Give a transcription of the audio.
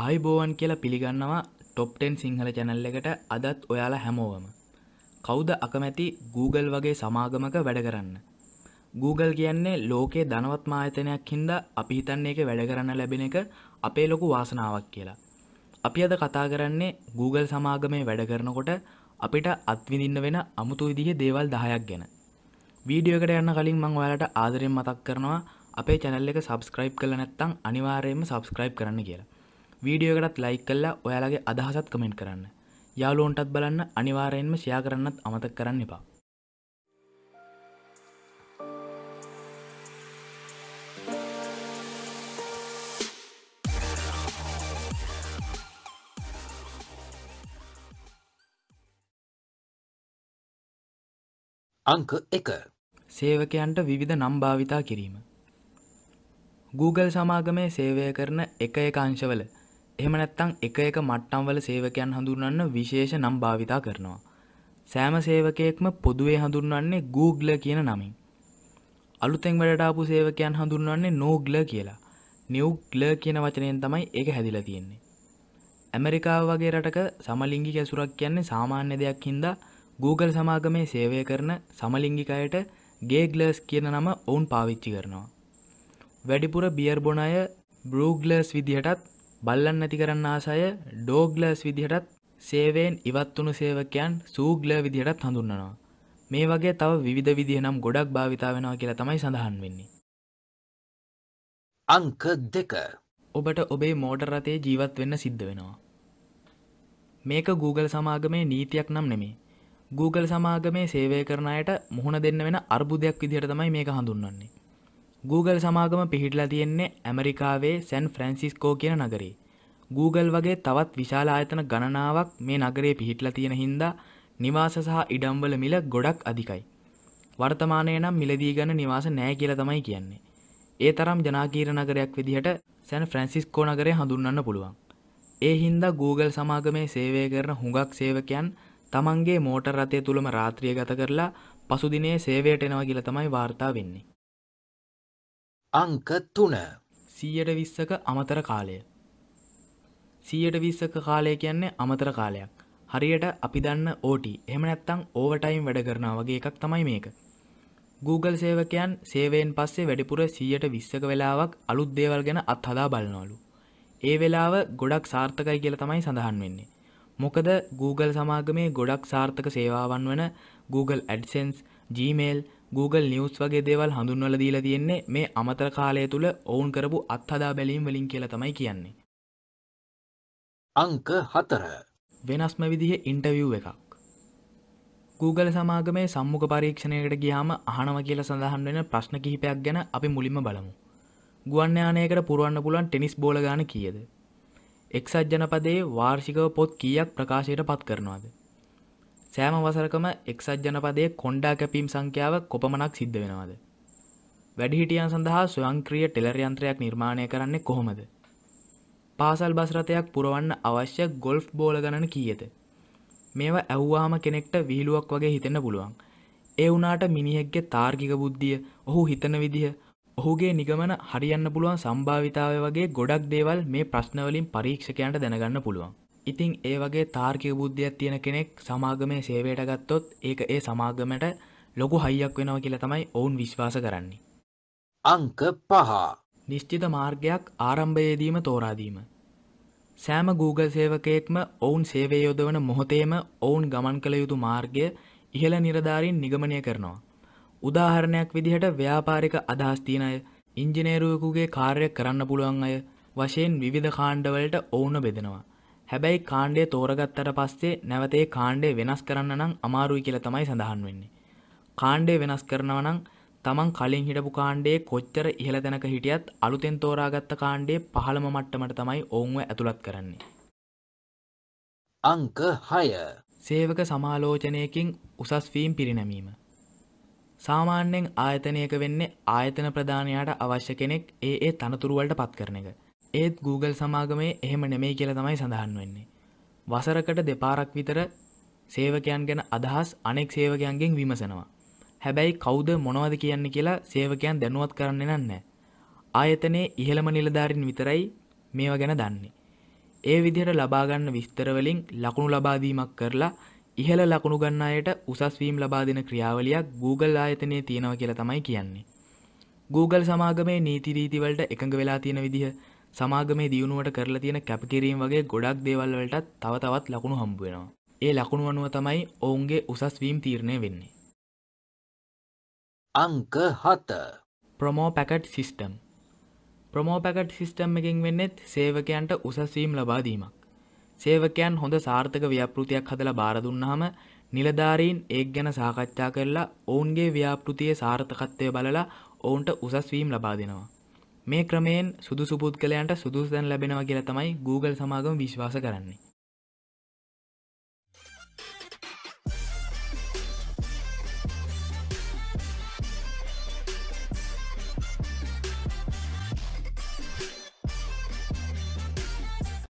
ආයිබෝවන් කියලා පිළිගන්නවා top ten Sinhala channel එකට අදත් ඔයාලා හැමෝවම. කෞද අකමැති Google වගේ සමාගමක වැඩ කරන්න. Google කියන්නේ ලෝකේ දනවත් මායතනයක් හින්දා අපි හිතන්නේ එක වැඩ කරන්න ලැබෙන එක අපේ ලොකු වාසනාවක් කියලා. අපි අද කතා කරන්නේ Google සමාගමේ වැඩ කරනකොට අපිට අත්විඳින්න වෙන අමුතු විදිහේ දේවල් 10ක් ගැන. වීඩියෝ එකට යන්න කලින් මම ඔයාලට ආදරෙන් මතක් කරනවා අපේ channel එක subscribe කරලා නැත්නම් අනිවාර්යයෙන්ම subscribe කරන්න කියලා. වීඩියෝකටත් ලයි කල්ලා ඔයාලගේ අදහසත් කමෙන්ට් කරන්න යාලුවන්ටත් බලන්න අනිවාරයෙන්ම ෂයා කරන්නත් අමතක් කරන්න එපා අංක එක සේවකයන්ට විවිධ නම් භාවිතා කිරීම. Google සමාගමේ සේවය කරන එක එක අංශවල එහෙම නැත්තං එක එක මට්ටම්වල සේවකයන් හඳුන්වන්න විශේෂ නම් භාවිතා කරනවා. සෑම සේවකයෙක්ම පොදුවේ හඳුන්වන්නේ Google කියන නමින්. අලුතෙන් වැඩටාපු සේවකයන් හඳුන්වන්නේ නෝග්ල කියලා. නිව්ග්ල කියන වචනයෙන් තමයි ඒක හැදිලා තියෙන්නේ. ඇමරිකාව වගේ රටක සමලිංගික ඇසුරක් කියන්නේ සාමාන්‍ය දෙයක් හින්දා Google සමාගමේ සේවය කරන සමලිංගිකයට ගේග්ලස් කියන නම ඔවුන් පාවිච්චි කරනවා. වැඩිපුර බියර් බොන අය බ්‍රූග්ලස් විදිහටත් බල්ලන් නැති කරන්න ආසය ඩෝග්ලස් විදිහටත් සේවයෙන් ඉවත් වුණු සේවකයන් සූග්ල විදිහටත් හඳුන්නවා මේ වගේ තව විධ විදිහ නම් ගොඩක් භාවිතා වෙනවා කියලා තමයි සඳහන් වෙන්නේ අංක දෙක ඔබට ඔබේ මෝටර් රතේ ජීවත් වෙන්න සිද්ධ වෙනවා මේක Google සමාගමේ නීතියක් නම් නෙමේ Google සමාගමේ සේවය කරනයට මුහුණ දෙන්න වෙන අර්බුදයක් විදිහට තමයි මේක හඳුන්වන්නේ Google සමාගම පිහිටලා තියෙන්නේ ඇමරිකාවේ සැන් ෆ්‍රැන්සිස්කෝ කියන නගරේ. Google වගේ තවත් විශාල ආයතන ගණනාවක් මේ නගරේ පිහිටලා තියෙන හින්දා නිවාස සහ ඉඩම්වල මිල ගොඩක් අධිකයි. වර්තමානය නම් මිලදී ගන්න නිවාස නෑ කියලා තමයි කියන්නේ. ඒ තරම් ජනාකීර නගරයක් විදිහට සැන් ෆ්‍රැන්සිස්කෝ නගරේ හඳුන්වන්න පුළුවන්. ඒ හින්දා Google සමාගමේ සේවය කරන හුඟක් සේවකයන් තමන්ගේ මෝටර් රථය තුළම රාත්‍රිය ගත කරලා පසුදිනේ සේවයට එනවා කියලා තමයි වාර්තා වෙන්නේ. අංක තුන සීයට විස්සක අමතර කාලය සීයට විස්සක කාලය කියන්නේ අමතර කාලයක් හරියට අපි දන්න ඕට එහම නැත්තං ඕවටයිම් වැඩ කරන වගේ එකක් තමයි මේක Google සේවකයන් සේවයෙන් පස්සේ වැඩිපුර සීයට විස්සක වෙලාවක් අලුත් දේවල් ගැන අත්හදා බලනවලු ඒ වෙලාව ගොඩක් සාර්ථකයි කියල තමයි සඳහන් වෙන්නේ මොකද Google සමාගමේ ගොඩක් සාර්ථක සේවාවන් වන Google AdSense Gmail Google news වගේ දේවල් හඳුන්වල දීලා තියෙන්නේ මේ අමතර කාලය තුළ ඔවුන් කරපු අත්හදා බැලීම් වලින් කියල තමයි කියන්නේ. අංක හතර වෙනස්ම විදිහ ඉන්ටවිය් එකක්. Google සමාගමේ සම්මුඛ පරීක්ෂණයකට ගියාම අහනව කියලා සඳහන් වෙන ප්‍රශ්න කිහිපයක් ගැන අපි මුලින්ම බලමු. ගුවන් යානයකට පුරවන්න පුළුවන් ටෙනිස් බෝල ගාන කීයද? එක්සත් ජනපදයේ වාර්ෂිකව පොත් කීයක් ප්‍රකාශයට පත් කරනවද? සෑම වසරකම එක්සත් ජනපදයේ කොන්්ඩා කැපීම් සංඛ්‍යාව කොපමණක් සිද්ධ වෙනවාද. වැඩිහිටියන් සඳහා ස්වංක්‍රිය ටෙලරයන්ත්‍රයක් නිර්මාණය කරන්නේ කොහොමද. පාසල් බස්රතයක් පුරවන්න අවශ්‍ය ගොල්ෆ් බෝල ගණන කීයත. මේවා ඇව්වාම කෙනෙක්ට විහිලුවක් වගේ හිතෙන්න පුළුවන්. ඒ වුනාට මිනිහෙක්ගේ තාර්ගික බුද්ධිය ඔහු හිතන විදිහ ඔහුගේ නිගමන හරියන්න පුළුවන් සම්භාවිතාව වගේ ගොඩක් දේවල් මේ ප්‍රශ්නවලින් පරීක්ෂකයන්ට දැනගන්න පුළුවන්. ඉතිං ඒ වගේ තාර්කය බුද්ධයක් තියෙන කෙනෙක් සමාගමේ සේවයට ගත්තොත් ඒක ඒ සමාගමට ලොකු හයියක් වෙනව කියලා තමයි ඔවුන් විශ්වාස කරන්නේ. අංක පහ නිශ්චිත මාර්ගයක් ආරම්භයේදීම තෝරාදීම. සෑම Google සේවකයෙක්ම ඔවුන් සේවය යොදවන මොහොතේම ඔවුන් ගමන් කළ යුතු මාර්ගය ඉහළ නිරධාරින් නිගමනය කරනවා. උදාහරණයක් විදිහට ව්‍යාපාරික අදහස්තිීන අය ඉංජිනේරුවකුගේ කාර්ය කරන්න පුළුවන් අය වශයෙන් විධ කාණ්ඩවලට ඔවුන බෙදෙනවා. හැබැයි කාණ්ඩය තෝරගත්තට පස්සේ නැවතේ කාණ්ඩය වෙනස් කරන්න නම් අමාරුයි කියල තමයි සඳහන් වෙන්නේ. කාණ්ඩය වෙනස් කරනවනං තමන් කලින් හිටපු කාණ්ඩේ කොච්චර ඉහළ දැනක හිටියත් අලුතෙන් තෝරාගත්ත කාණ්ඩේ පහළම මට්ටමට තමයි ඔවුන්ව ඇතුළත් කරන්නේ. අංක හය සේවක සමාලෝචනයකින් උසස්වීම් පිරිනැමීම. සාමාන්‍යෙන් ආයතනයක වෙන්නේ ආයතන ප්‍රධානයට අවශ්‍ය කෙනෙක් ඒ ඒ තනතුරුවලට පත් කරන එක. ඒත් Google සමාගමේ එහෙම නෙමෙයි කියලා තමයි සඳහන් වෙන්නේ. වසරකට දෙපාරක් විතර සේවකයන් ගැන අදහස් අනෙක් සේවකයන්ගෙන් විමසනවා. හැබැයි කවුද මොනවද කියන්න කියලා සේවකයන් දැනුවත් කරන්නේ නැහැ. ආයතනයේ ඉහළම නිලධාරීන් විතරයි මේවා ගැන දන්නේ. ඒ විදිහට ලබා ගන්න විස්තර වලින් ලකුණු ලබා දීමක් කරලා ඉහළ ලකුණු ගන්න අයට උසස් වීම ලබා දෙන ක්‍රියාවලියක් Google ආයතනයේ තියෙනවා කියලා තමයි කියන්නේ. Google සමාගමේ නීති රීති වලට එකඟ වෙලා තියෙන විදිහ සමාගමේ දියුණුවට කරලා තියෙන කැපකිරීම් වගේ ගොඩක් දේවල් වලට තව තවත් ලකුණු හම්බ වෙනවා. ඒ ලකුණු අනුව තමයි ඔවුන්ගේ උසස් වීම් තීරණය වෙන්නේ. අංක 7 promo packet system promo packet system එකින් වෙන්නෙත් සේවකයන්ට උසස්වීම් ලබා දීමක්. සේවකයන් හොඳ සාර්ථක ව්‍යාපෘතියක් හදලා බාර දුන්නාම නිලධාරීන් ඒක් ගැන සාකච්ඡා කරලා ඔවුන්ගේ ව්‍යාපෘතිය සාර්ථකත්වය බලලා ඔවුන්ට උසස්වීම් ලබා දෙනවා. මේ ක්‍රමයෙන් සුදුසු පුද්ගලයන්ට සුදුසුදැන් ලැබෙනවා කියලා තමයි Google සමාගම විශ්වාස කරන්නේ